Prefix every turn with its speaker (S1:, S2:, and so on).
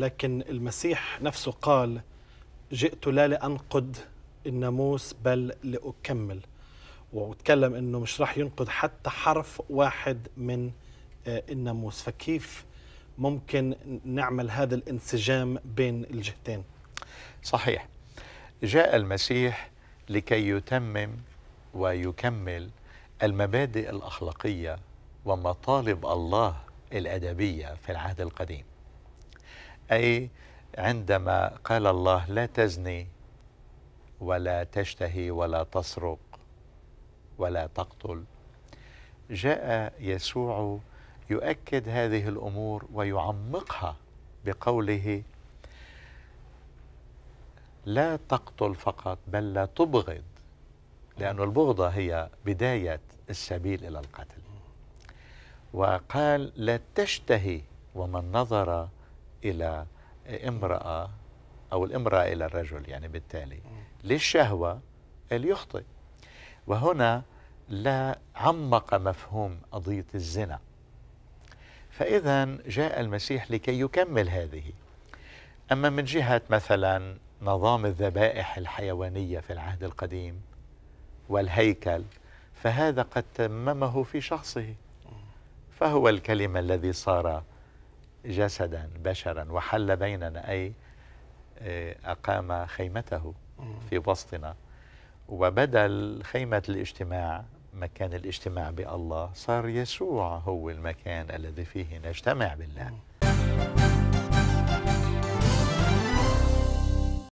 S1: لكن المسيح نفسه قال جئت لا لأنقد الناموس بل لأكمل وتكلم أنه مش راح ينقد حتى حرف واحد من آه، الناموس فكيف ممكن نعمل هذا الانسجام بين الجهتين
S2: صحيح جاء المسيح لكي يتمم ويكمل المبادئ الأخلاقية ومطالب الله الأدبية في العهد القديم أي عندما قال الله لا تزني ولا تشتهي ولا تسرق ولا تقتل جاء يسوع يؤكد هذه الامور ويعمقها بقوله لا تقتل فقط بل لا تبغض لأن البغضة هي بداية السبيل إلى القتل وقال لا تشتهي ومن نظر إلى امرأة أو الامرأة إلى الرجل يعني بالتالي للشهوة ليخطئ وهنا لا عمق مفهوم قضية الزنا فإذا جاء المسيح لكي يكمل هذه أما من جهة مثلا نظام الذبائح الحيوانية في العهد القديم والهيكل فهذا قد تممه في شخصه فهو الكلمة الذي صار جسدا بشرا وحل بيننا أي آه، أقام خيمته في وسطنا وبدل خيمة الاجتماع مكان الاجتماع بالله صار يسوع هو المكان الذي فيه نجتمع
S1: بالله